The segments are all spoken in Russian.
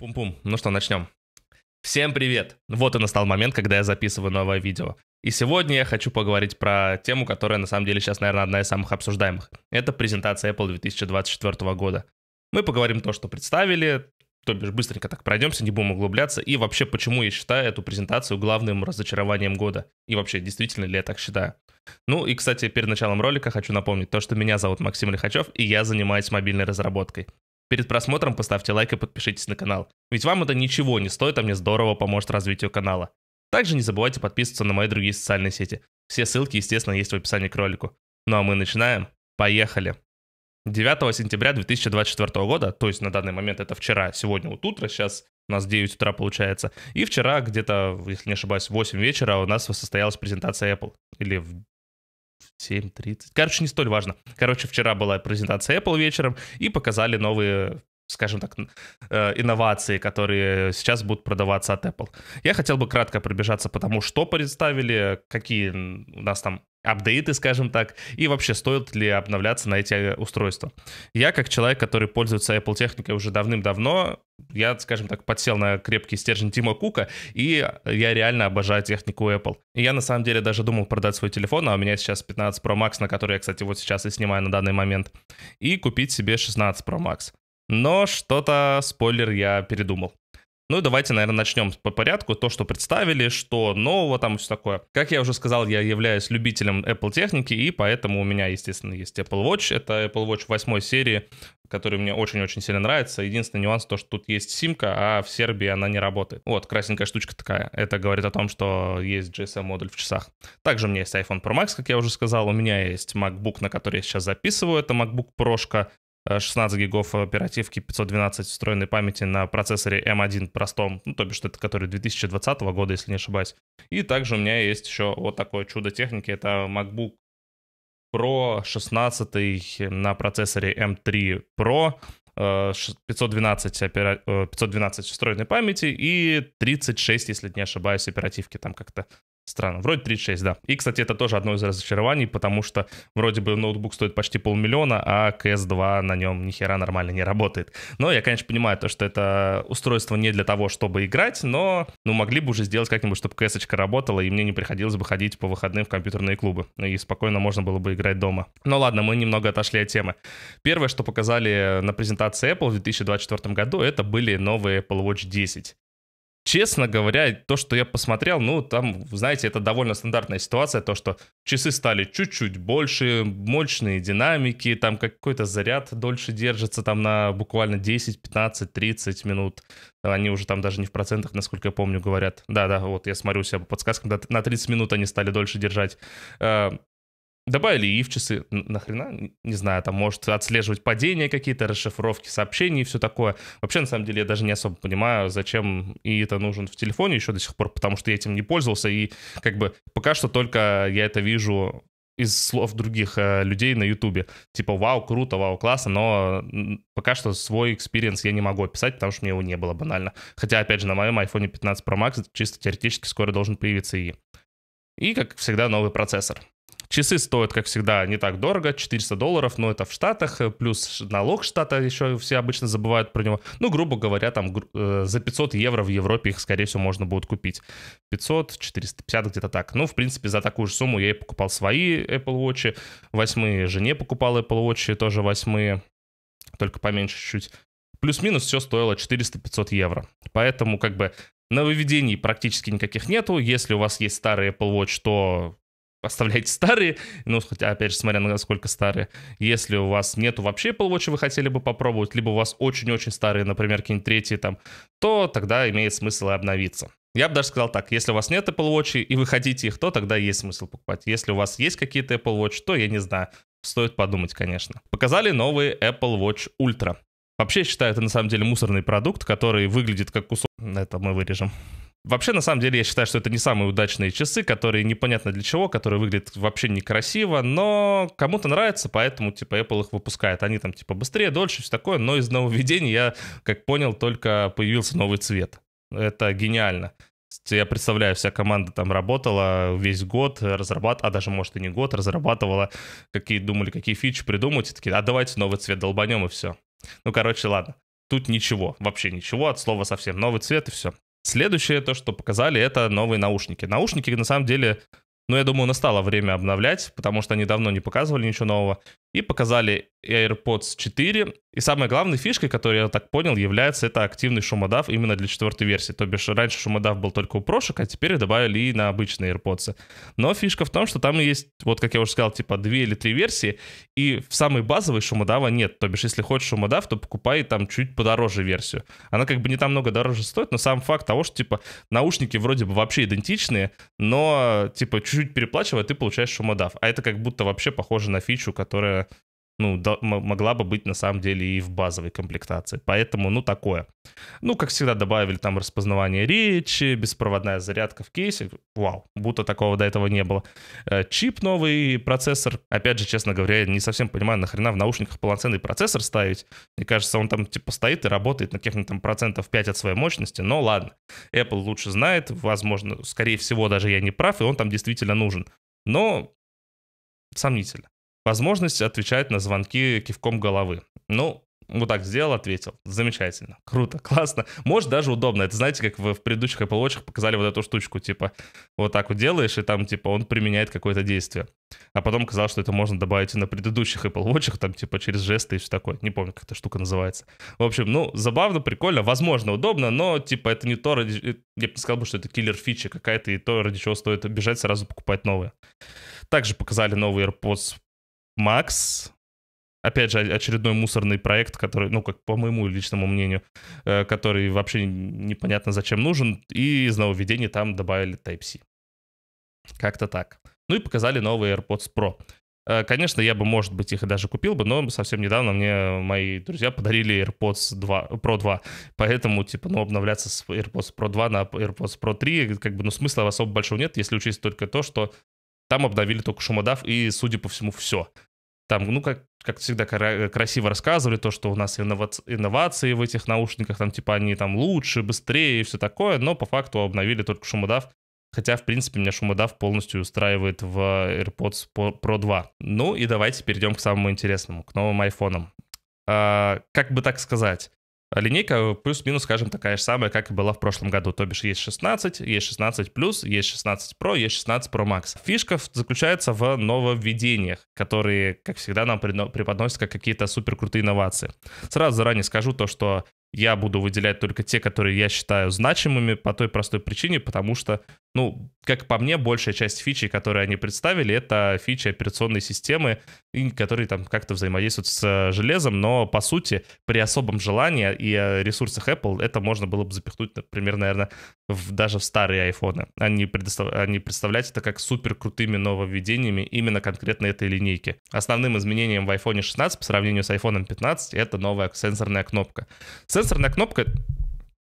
Пум-пум. Ну что, начнем. Всем привет! Вот и настал момент, когда я записываю новое видео. И сегодня я хочу поговорить про тему, которая на самом деле сейчас, наверное, одна из самых обсуждаемых. Это презентация Apple 2024 года. Мы поговорим то, что представили, то бишь быстренько так пройдемся, не будем углубляться, и вообще, почему я считаю эту презентацию главным разочарованием года, и вообще, действительно ли я так считаю. Ну и, кстати, перед началом ролика хочу напомнить то, что меня зовут Максим Лихачев, и я занимаюсь мобильной разработкой. Перед просмотром поставьте лайк и подпишитесь на канал. Ведь вам это ничего не стоит, а мне здорово поможет развитию канала. Также не забывайте подписываться на мои другие социальные сети. Все ссылки, естественно, есть в описании к ролику. Ну а мы начинаем. Поехали! 9 сентября 2024 года, то есть на данный момент это вчера, сегодня вот утро, сейчас у нас 9 утра получается, и вчера где-то, если не ошибаюсь, в 8 вечера у нас состоялась презентация Apple, или в 7.30. Короче, не столь важно. Короче, вчера была презентация Apple вечером, и показали новые скажем так, э, инновации, которые сейчас будут продаваться от Apple. Я хотел бы кратко пробежаться по тому, что представили, какие у нас там апдейты, скажем так, и вообще стоит ли обновляться на эти э, устройства. Я, как человек, который пользуется Apple техникой уже давным-давно, я, скажем так, подсел на крепкий стержень Тима Кука, и я реально обожаю технику Apple. И я, на самом деле, даже думал продать свой телефон, а у меня сейчас 15 Pro Max, на который я, кстати, вот сейчас и снимаю на данный момент, и купить себе 16 Pro Max. Но что-то, спойлер, я передумал. Ну и давайте, наверное, начнем по порядку. То, что представили, что нового там все такое. Как я уже сказал, я являюсь любителем Apple техники, и поэтому у меня, естественно, есть Apple Watch. Это Apple Watch 8 серии, который мне очень-очень сильно нравится. Единственный нюанс то, что тут есть симка, а в Сербии она не работает. Вот, красненькая штучка такая. Это говорит о том, что есть GSM-модуль в часах. Также у меня есть iPhone Pro Max, как я уже сказал. У меня есть MacBook, на который я сейчас записываю. Это MacBook Pro 16 э, гигов оперативки, 512 встроенной памяти на процессоре M1 простом, ну, то бишь, это который 2020 года, если не ошибаюсь. И также у меня есть еще вот такое чудо техники, это MacBook Pro 16 на процессоре M3 Pro, 512, э, опера... 512 э, встроенной памяти и 36, если не ошибаюсь, оперативки там как-то Странно. Вроде 36, да. И, кстати, это тоже одно из разочарований, потому что вроде бы ноутбук стоит почти полмиллиона, а CS2 на нем ни хера нормально не работает. Но я, конечно, понимаю то, что это устройство не для того, чтобы играть, но ну, могли бы уже сделать как-нибудь, чтобы CS работала, и мне не приходилось бы ходить по выходным в компьютерные клубы. Ну, и спокойно можно было бы играть дома. Но ну, ладно, мы немного отошли от темы. Первое, что показали на презентации Apple в 2024 году, это были новые Apple Watch 10 честно говоря, то, что я посмотрел, ну, там, знаете, это довольно стандартная ситуация, то, что часы стали чуть-чуть больше, мощные динамики, там какой-то заряд дольше держится, там на буквально 10, 15, 30 минут. Они уже там даже не в процентах, насколько я помню, говорят. Да-да, вот я смотрю себя по подсказкам, на 30 минут они стали дольше держать. Э, Добавили и в часы, нахрена, не знаю, там может отслеживать падения какие-то, расшифровки сообщений и все такое. Вообще, на самом деле, я даже не особо понимаю, зачем и это нужен в телефоне еще до сих пор, потому что я этим не пользовался, и как бы пока что только я это вижу из слов других э, людей на Ютубе. Типа, вау, круто, вау, классно, но пока что свой экспириенс я не могу описать, потому что мне его не было банально. Хотя, опять же, на моем iPhone 15 Pro Max чисто теоретически скоро должен появиться и... И, как всегда, новый процессор. Часы стоят, как всегда, не так дорого, 400 долларов, но это в Штатах, э, плюс налог Штата еще все обычно забывают про него. Ну, грубо говоря, там э, за 500 евро в Европе их, скорее всего, можно будет купить. 500, 450, где-то так. Ну, в принципе, за такую же сумму я и покупал свои Apple Watch, восьмые жене покупал Apple Watch, тоже восьмые, только поменьше чуть-чуть. Плюс-минус все стоило 400-500 евро. Поэтому как бы нововведений практически никаких нету. Если у вас есть старый Apple Watch, то оставляйте старые, ну, хотя, опять же, смотря на сколько старые. Если у вас нету вообще Apple Watch, вы хотели бы попробовать, либо у вас очень-очень старые, например, какие-нибудь третьи там, то тогда имеет смысл обновиться. Я бы даже сказал так, если у вас нет Apple Watch и вы хотите их, то тогда есть смысл покупать. Если у вас есть какие-то Apple Watch, то я не знаю. Стоит подумать, конечно. Показали новый Apple Watch Ultra. Вообще, считаю, это на самом деле мусорный продукт, который выглядит как кусок... Это мы вырежем. Вообще, на самом деле, я считаю, что это не самые удачные часы, которые непонятно для чего, которые выглядят вообще некрасиво, но кому-то нравится, поэтому, типа, Apple их выпускает. Они там, типа, быстрее, дольше, все такое, но из нововведений я, как понял, только появился новый цвет. Это гениально. Я представляю, вся команда там работала весь год, разрабатывала, а даже, может, и не год, разрабатывала, какие думали, какие фичи придумать, и такие, а давайте новый цвет долбанем, и все. Ну, короче, ладно. Тут ничего, вообще ничего, от слова совсем. Новый цвет и все. Следующее, то, что показали, это новые наушники. Наушники, на самом деле, ну, я думаю, настало время обновлять, потому что они давно не показывали ничего нового и показали AirPods 4. И самой главной фишкой, которую я так понял, является это активный шумодав именно для четвертой версии. То бишь раньше шумодав был только у прошек, а теперь добавили и на обычные AirPods. Но фишка в том, что там есть, вот как я уже сказал, типа две или три версии, и в самой базовой шумодава нет. То бишь если хочешь шумодав, то покупай там чуть подороже версию. Она как бы не там много дороже стоит, но сам факт того, что типа наушники вроде бы вообще идентичные, но типа чуть-чуть переплачивая, ты получаешь шумодав. А это как будто вообще похоже на фичу, которая ну, да, могла бы быть на самом деле и в базовой комплектации. Поэтому, ну, такое. Ну, как всегда, добавили там распознавание речи, беспроводная зарядка в кейсе. Вау, будто такого до этого не было. Э, чип новый, процессор. Опять же, честно говоря, я не совсем понимаю, нахрена в наушниках полноценный процессор ставить. Мне кажется, он там типа стоит и работает на каких-нибудь там процентов 5 от своей мощности. Но ладно, Apple лучше знает. Возможно, скорее всего, даже я не прав, и он там действительно нужен. Но сомнительно. Возможность отвечать на звонки кивком головы. Ну, вот так сделал, ответил. Замечательно, круто, классно. Может, даже удобно. Это знаете, как вы в предыдущих Apple Watch показали вот эту штучку, типа, вот так вот делаешь, и там, типа, он применяет какое-то действие. А потом казалось, что это можно добавить и на предыдущих Apple Watch, там, типа, через жесты и все такое. Не помню, как эта штука называется. В общем, ну, забавно, прикольно, возможно, удобно, но, типа, это не то, ради... я бы не сказал что это киллер фича какая-то, и то, ради чего стоит бежать, сразу покупать новые. Также показали новый AirPods Макс, опять же, очередной мусорный проект, который, ну, как по моему личному мнению, э, который вообще непонятно зачем нужен, и из нововведений там добавили Type-C. Как-то так. Ну и показали новые AirPods Pro. Э, конечно, я бы, может быть, их и даже купил бы, но совсем недавно мне мои друзья подарили AirPods 2, Pro 2, поэтому, типа, ну, обновляться с AirPods Pro 2 на AirPods Pro 3, как бы, ну, смысла особо большого нет, если учесть только то, что там обновили только шумодав и, судя по всему, все. Там, ну, как, как всегда, э, красиво рассказывали то, что у нас инноваци- инновации в этих наушниках, там, типа, они там лучше, быстрее и все такое, но по факту обновили только шумодав. Хотя, в принципе, меня шумодав полностью устраивает в э, AirPods Pro 2. Ну и давайте перейдем к самому интересному, к новым айфонам. А, как бы так сказать, Линейка плюс-минус, скажем, такая же самая, как и была в прошлом году. То бишь есть 16, есть 16 Plus, есть 16 Pro, есть 16 Pro Max. Фишка заключается в нововведениях, которые, как всегда, нам преподносят как какие-то супер крутые инновации. Сразу заранее скажу то, что я буду выделять только те, которые я считаю значимыми по той простой причине, потому что ну, как по мне, большая часть фичи, которые они представили, это фичи операционной системы, которые там как-то взаимодействуют с э, железом, но, по сути, при особом желании и э, ресурсах Apple это можно было бы запихнуть, например, наверное, в, даже в старые айфоны, а не, предостав, а не представлять это как супер крутыми нововведениями именно конкретно этой линейки. Основным изменением в iPhone 16 по сравнению с iPhone 15 это новая сенсорная кнопка. Сенсорная кнопка...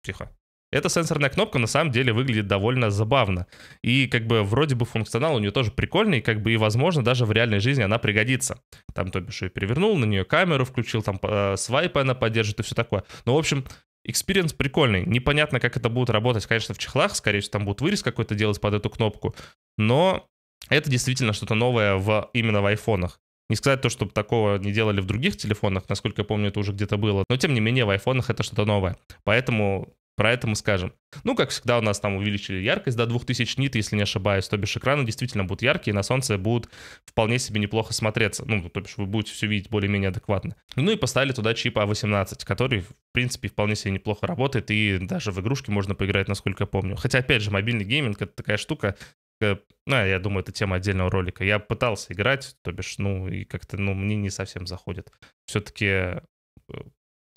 Тихо. Эта сенсорная кнопка на самом деле выглядит довольно забавно. И как бы вроде бы функционал у нее тоже прикольный, как бы и возможно даже в реальной жизни она пригодится. Там, то бишь, и перевернул, на нее камеру включил, там э, свайпы она поддержит и все такое. Ну в общем, Экспириенс прикольный. Непонятно, как это будет работать, конечно, в чехлах. Скорее всего, там будет вырез какой-то делать под эту кнопку. Но это действительно что-то новое в, именно в айфонах. Не сказать то, чтобы такого не делали в других телефонах, насколько я помню, это уже где-то было. Но, тем не менее, в айфонах это что-то новое. Поэтому про это мы скажем. Ну, как всегда, у нас там увеличили яркость до 2000 нит, если не ошибаюсь. То бишь, экраны действительно будут яркие, на солнце будут вполне себе неплохо смотреться. Ну, то бишь, вы будете все видеть более-менее адекватно. Ну и поставили туда чип A18, а который, в принципе, вполне себе неплохо работает, и даже в игрушки можно поиграть, насколько я помню. Хотя, опять же, мобильный гейминг — это такая штука, э, ну, а, я думаю, это тема отдельного ролика. Я пытался играть, то бишь, ну, и как-то, ну, мне не совсем заходит. Все-таки э,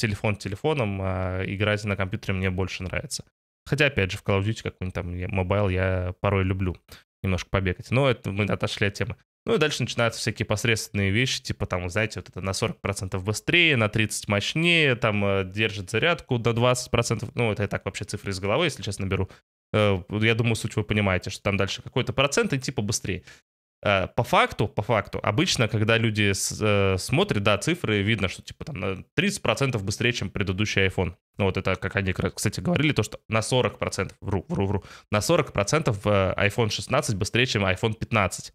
телефон телефоном, а играть на компьютере мне больше нравится. Хотя, опять же, в Call of Duty какой-нибудь там мобайл я порой люблю немножко побегать. Но это мы отошли от темы. Ну и дальше начинаются всякие посредственные вещи, типа там, знаете, вот это на 40% быстрее, на 30% мощнее, там э, держит зарядку до 20%. Ну, это я так вообще цифры из головы, если честно, беру. Э, я думаю, суть вы понимаете, что там дальше какой-то процент и типа быстрее. Э, по факту, по факту, обычно, когда люди с, э, смотрят, да, цифры, видно, что типа там на 30% быстрее, чем предыдущий iPhone. Ну вот это, как они, кстати, говорили, то, что на 40%, вру, вру, вру, на 40% э, iPhone 16 быстрее, чем iPhone 15.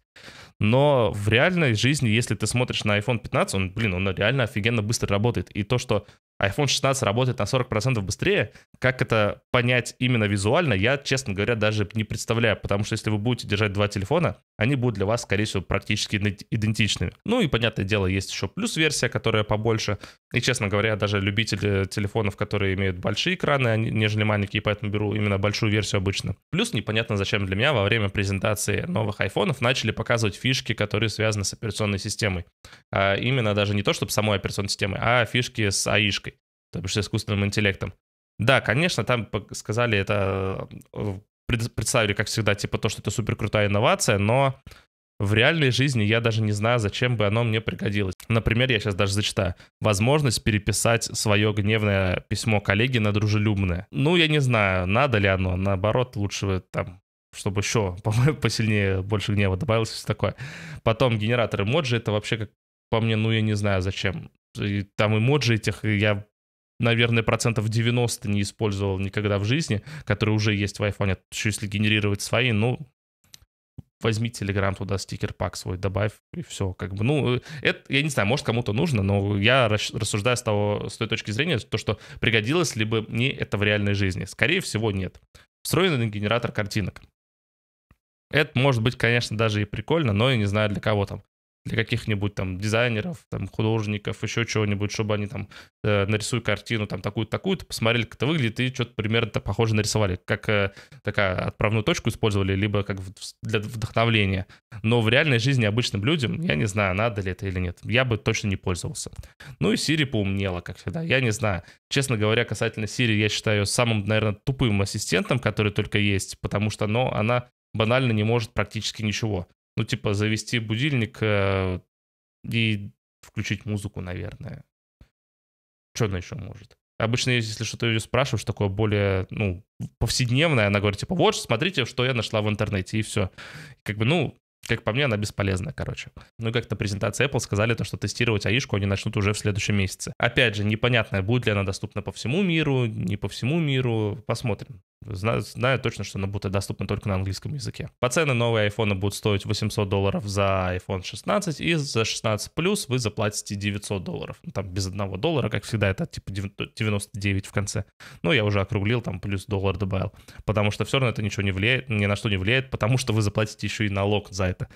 Но в реальной жизни, если ты смотришь на iPhone 15, он, блин, он реально офигенно быстро работает. И то, что iPhone 16 работает на 40% быстрее. Как это понять именно визуально, я, честно говоря, даже не представляю, потому что если вы будете держать два телефона, они будут для вас, скорее всего, практически идентичными. Ну и, понятное дело, есть еще плюс-версия, которая побольше. И, честно говоря, даже любители телефонов, которые имеют большие экраны, нежели маленькие, поэтому беру именно большую версию обычно. Плюс непонятно зачем для меня во время презентации новых айфонов начали показывать фишки, которые связаны с операционной системой. А именно даже не то, чтобы самой операционной системой, а фишки с AIшкой то искусственным интеллектом. Да, конечно, там сказали это, э, представили, как всегда, типа то, что это супер крутая инновация, но в реальной жизни я даже не знаю, зачем бы оно мне пригодилось. Например, я сейчас даже зачитаю. Возможность переписать свое гневное письмо коллеге на дружелюбное. Ну, я не знаю, надо ли оно. Наоборот, лучше там чтобы еще посильнее, больше гнева добавилось, все такое. Потом генератор эмоджи, это вообще как по мне, ну я не знаю зачем. И там эмоджи этих, я наверное, процентов 90 не использовал никогда в жизни, которые уже есть в iPhone. Еще если генерировать свои, ну, возьми Telegram туда стикер-пак свой добавь, и все, как бы, ну, э, это, я не знаю, может, кому-то нужно, но я рассуждаю с, того, с той точки зрения, то, что пригодилось, либо мне это в реальной жизни. Скорее всего, нет. Встроенный генератор картинок. Это может быть, конечно, даже и прикольно, но я не знаю для кого там для каких-нибудь там дизайнеров, там художников, еще чего-нибудь, чтобы они там э, нарисуй картину там такую-то, такую-то, посмотрели, как это выглядит, и что-то примерно то похоже нарисовали, как э, такая отправную точку использовали, либо как для вдохновления. Но в реальной жизни обычным людям, я не знаю, надо ли это или нет, я бы точно не пользовался. Ну и Siri поумнела, как всегда, я не знаю. Честно говоря, касательно Siri, я считаю ее самым, наверное, тупым ассистентом, который только есть, потому что но ну, она банально не может практически ничего. Ну, типа, завести будильник э, и включить музыку, наверное. Что она еще может? Обычно, если что-то ее спрашиваешь, такое более, ну, повседневное, она говорит, типа, вот, смотрите, что я нашла в интернете, и все. Как бы, ну, как по мне, она бесполезная короче. Ну как-то презентация Apple сказали, то, что тестировать аишку они начнут уже в следующем месяце. Опять же, непонятно, будет ли она доступна по всему миру, не по всему миру. Посмотрим. Знаю, знаю точно, что она будет доступна только на английском языке. По цены новые iPhone будут стоить 800 долларов за iPhone 16, и за 16 Plus вы заплатите 900 долларов. Ну, там без одного доллара, как всегда, это типа 99 в конце. Ну, я уже округлил, там плюс доллар добавил. Потому что все равно это ничего не влияет, ни на что не влияет, потому что вы заплатите еще и налог за это.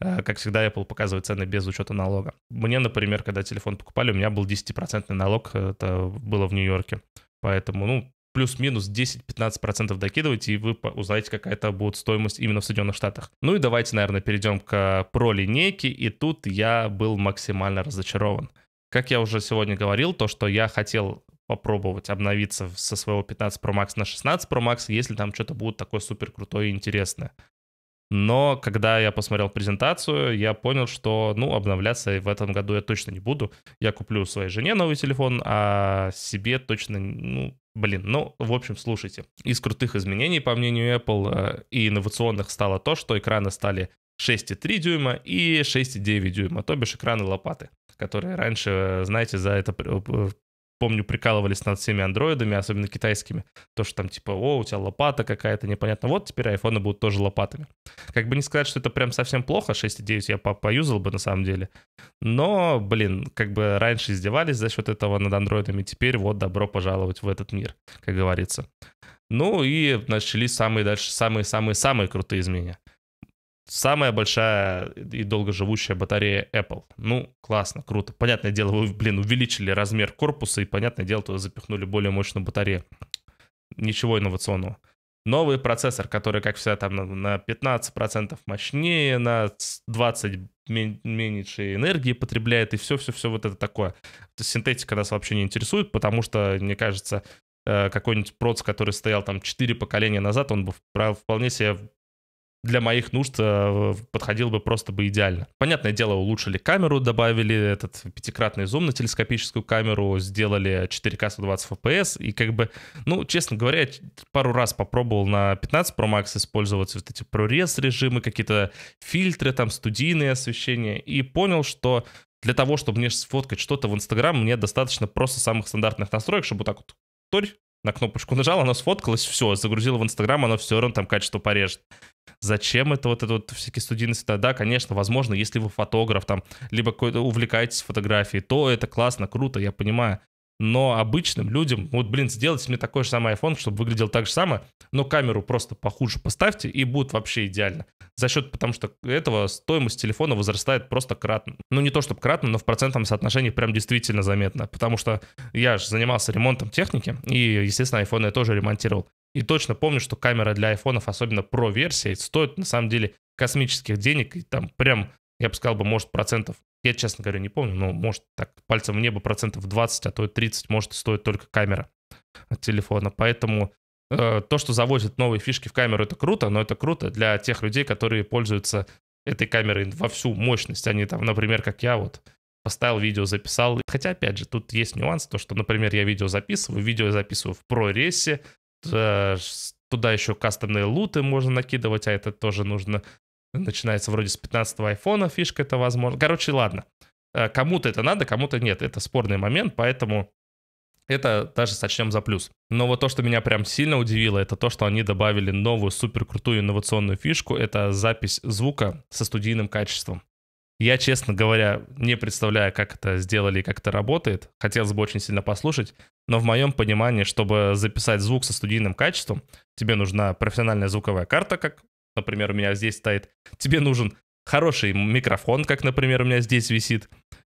Э, как всегда, Apple показывает цены без учета налога. Мне, например, когда телефон покупали, у меня был 10% налог, это было в Нью-Йорке. Поэтому, ну, плюс-минус 10-15% докидывать, и вы узнаете, какая это будет стоимость именно в Соединенных Штатах. Ну и давайте, наверное, перейдем к э, про-линейке, и тут я был максимально разочарован. Как я уже сегодня говорил, то, что я хотел попробовать обновиться со своего 15 Pro Max на 16 Pro Max, если там что-то будет такое супер крутое и интересное. Но когда я посмотрел презентацию, я понял, что, ну, обновляться в этом году я точно не буду. Я куплю своей жене новый телефон, а себе точно, ну, Блин, ну, в общем, слушайте. Из крутых изменений, по мнению Apple, э, и инновационных стало то, что экраны стали 6,3 дюйма и 6,9 дюйма, то бишь экраны лопаты, которые раньше, э, знаете, за это э, помню, прикалывались над всеми андроидами, особенно китайскими. То, что там типа, о, у тебя лопата какая-то, непонятно. Вот теперь айфоны будут тоже лопатами. Как бы не сказать, что это прям совсем плохо, 6.9 я поюзал бы на самом деле. Но, блин, как бы раньше издевались за счет этого над андроидами, теперь вот добро пожаловать в этот мир, как говорится. Ну и начались самые дальше, самые-самые-самые крутые изменения. Самая большая и долгоживущая батарея Apple. Ну, классно, круто. Понятное дело, вы, блин, увеличили размер корпуса и, понятное дело, туда запихнули более мощную батарею. Ничего инновационного. Новый процессор, который, как всегда, там на 15% мощнее, на 20 меньше энергии потребляет и все-все-все вот это такое. Синтетика нас вообще не интересует, потому что, мне кажется, э, какой-нибудь проц, который стоял там 4 поколения назад, он бы вполне себе для моих нужд э, подходил бы просто бы идеально. Понятное дело, улучшили камеру, добавили этот пятикратный зум на телескопическую камеру, сделали 4К 120 FPS, и как бы, ну, честно говоря, я пару раз попробовал на 15 Pro Max использовать вот эти ProRes режимы, какие-то фильтры, там, студийные освещения, и понял, что для того, чтобы мне сфоткать что-то в Инстаграм, мне достаточно просто самых стандартных настроек, чтобы вот так вот торь, на кнопочку нажал, оно сфоткалось, все, загрузила в Инстаграм, оно все равно там качество порежет. Зачем это вот это вот всякие студийные Да, конечно, возможно, если вы фотограф там, либо какой-то увлекаетесь фотографией, то это классно, круто, я понимаю. Но обычным людям, вот, блин, сделайте мне такой же самый iPhone, чтобы выглядел так же самое, но камеру просто похуже поставьте, и будет вообще идеально. За счет, потому что этого стоимость телефона возрастает просто кратно. Ну, не то чтобы кратно, но в процентном соотношении прям действительно заметно. Потому что я же занимался ремонтом техники, и, естественно, iPhone я тоже ремонтировал. И точно помню, что камера для айфонов, особенно Pro версии стоит на самом деле космических денег. И там прям, я бы сказал бы, может, процентов, я, честно говоря, не помню, но может так пальцем в небо процентов 20, а то и 30 может стоит только камера от телефона. Поэтому э, то, что завозят новые фишки в камеру, это круто, но это круто для тех людей, которые пользуются этой камерой во всю мощность. Они там, например, как я, вот поставил видео, записал. Хотя, опять же, тут есть нюанс, то, что, например, я видео записываю, видео записываю в ProRes, Э, туда еще кастомные луты можно накидывать, а это тоже нужно. Начинается вроде с 15 айфона фишка это возможно. Короче, ладно. Э, кому-то это надо, кому-то нет. Это спорный момент, поэтому это даже сочтем за плюс. Но вот то, что меня прям сильно удивило, это то, что они добавили новую супер крутую инновационную фишку. Это запись звука со студийным качеством. Я, честно говоря, не представляю, как это сделали и как это работает. Хотелось бы очень сильно послушать. Но в моем понимании, чтобы записать звук со студийным качеством, тебе нужна профессиональная звуковая карта, как, например, у меня здесь стоит. Тебе нужен хороший микрофон, как, например, у меня здесь висит.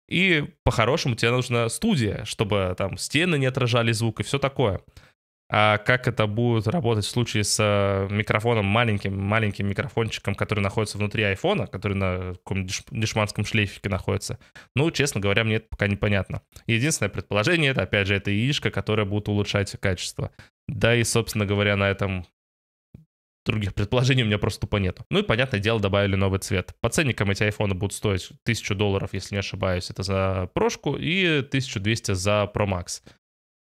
И по-хорошему тебе нужна студия, чтобы там стены не отражали звук и все такое. А как это будет работать в случае с э, микрофоном маленьким, маленьким микрофончиком, который находится внутри айфона, который на каком-нибудь дешманском шлейфике находится? Ну, честно говоря, мне это пока непонятно. Единственное предположение, это, опять же, это яичко, которое будет улучшать качество. Да и, собственно говоря, на этом других предположений у меня просто тупо нету. Ну и, понятное дело, добавили новый цвет. По ценникам эти айфоны будут стоить 1000 долларов, если не ошибаюсь, это за прошку, и 1200 за Pro Max.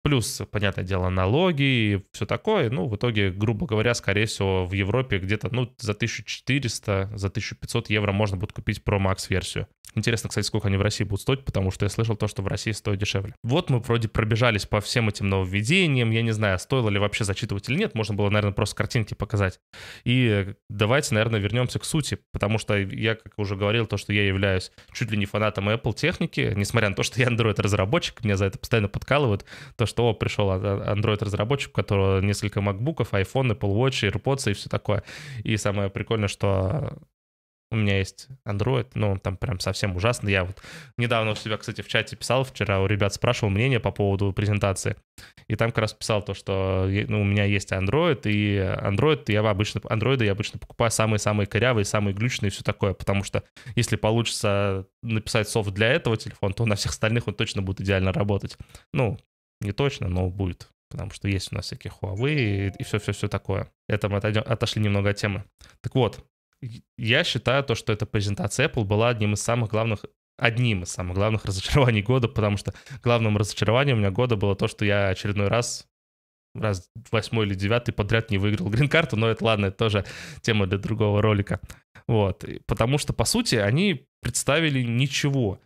Плюс, понятное дело, налоги и все такое. Ну, в итоге, грубо говоря, скорее всего, в Европе где-то ну, за 1400, за 1500 евро можно будет купить Pro Max версию. Интересно, кстати, сколько они в России будут стоить, потому что я слышал то, что в России стоят дешевле. Вот мы вроде пробежались по всем этим нововведениям. Я не знаю, стоило ли вообще зачитывать или нет. Можно было, наверное, просто картинки показать. И давайте, наверное, вернемся к сути, потому что я, как уже говорил, то, что я являюсь чуть ли не фанатом Apple техники, несмотря на то, что я Android-разработчик, меня за это постоянно подкалывают, то, что что пришел а, а, Android-разработчик, у которого несколько макбуков, iPhone, Apple Watch, AirPods и все такое. И самое прикольное, что у меня есть Android, но ну, он там прям совсем ужасный. Я вот недавно у себя, кстати, в чате писал, вчера у ребят спрашивал мнение по поводу презентации. И там как раз писал то, что ну, у меня есть Android, и Android я обычно, Android я обычно покупаю самые-самые корявые, самые глючные и все такое, потому что если получится написать софт для этого телефона, то на всех остальных он точно будет идеально работать. Ну, не точно, но будет. Потому что есть у нас всякие Huawei и все-все-все такое. Это мы отойдем, отошли немного от темы. Так вот, я считаю то, что эта презентация Apple была одним из самых главных одним из самых главных разочарований года, потому что главным разочарованием у меня года было то, что я очередной раз раз восьмой или девятый подряд не выиграл грин-карту, но это ладно, это тоже тема для другого ролика. Вот, потому что, по сути, они представили ничего.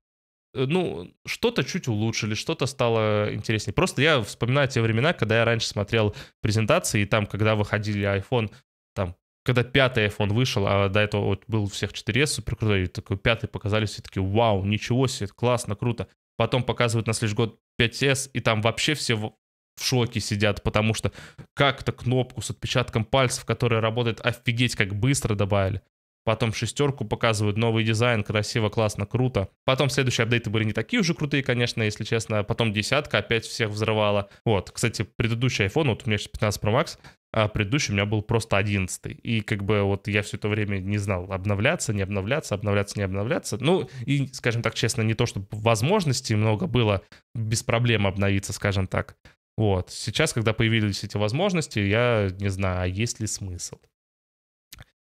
Э, ну, что-то чуть улучшили, что-то стало интереснее. Просто я вспоминаю те времена, когда я раньше смотрел презентации, и там, когда выходили iPhone, там, когда пятый iPhone вышел, а до этого вот был у всех 4S супер крутой, и такой пятый показали все таки вау, ничего себе, классно, круто. Потом показывают на следующий год 5S, и там вообще все в, в шоке сидят, потому что как-то кнопку с отпечатком пальцев, которая работает офигеть как быстро добавили. Потом шестерку показывают, новый дизайн, красиво, классно, круто. Потом следующие апдейты были не такие уже крутые, конечно, если честно. Потом десятка опять всех взрывала. Вот, кстати, предыдущий iPhone, вот у меня сейчас 15 Pro Max, а предыдущий у меня был просто 11. И как бы вот я все это время не знал, обновляться, не обновляться, обновляться, не обновляться. Ну, и, скажем так честно, не то, чтобы возможностей много было, без проблем обновиться, скажем так. Вот, сейчас, когда появились эти возможности, я не знаю, а есть ли смысл.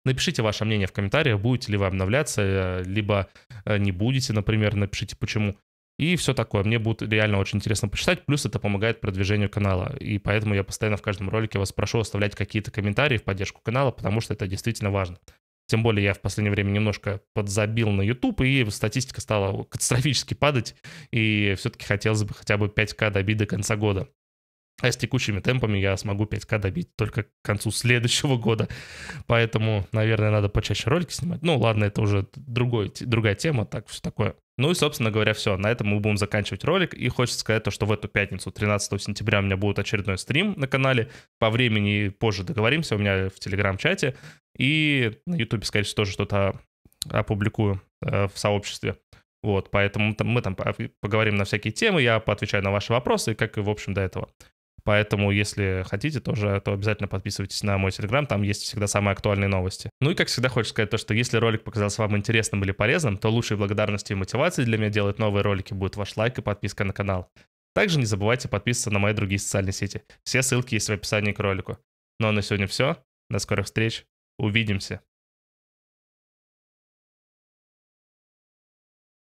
Напишите ваше мнение в комментариях, будете ли вы обновляться, э, либо э, не будете, например, напишите почему. И все такое. Мне будет реально очень интересно почитать. Плюс это помогает продвижению канала. И поэтому я постоянно в каждом ролике вас прошу оставлять какие-то комментарии в поддержку канала, потому что это действительно важно. Тем более я в последнее время немножко подзабил на YouTube, и статистика стала катастрофически падать, и все-таки хотелось бы хотя бы 5к добить до конца года. А с текущими темпами я смогу 5К добить только к концу следующего года. Поэтому, наверное, надо почаще ролики снимать. Ну, ладно, это уже другой, другая тема, так, все такое. Ну и, собственно говоря, все. На этом мы будем заканчивать ролик. И хочется сказать то, что в эту пятницу, 13 сентября, у меня будет очередной стрим на канале. По времени позже договоримся, у меня в телеграм-чате. И на ютубе, скорее всего, тоже что-то опубликую э, в сообществе. Вот, поэтому мы там поговорим на всякие темы, я поотвечаю на ваши вопросы, как и, в общем, до этого. Поэтому, если хотите тоже, то обязательно подписывайтесь на мой Телеграм, там есть всегда самые актуальные новости. Ну и, как всегда, хочу сказать то, что если ролик показался вам интересным или полезным, то лучшей благодарностью и мотивацией для меня делать новые ролики будет ваш лайк и подписка на канал. Также не забывайте подписываться на мои другие социальные сети. Все ссылки есть в описании к ролику. Ну а на сегодня все. До скорых встреч. Увидимся.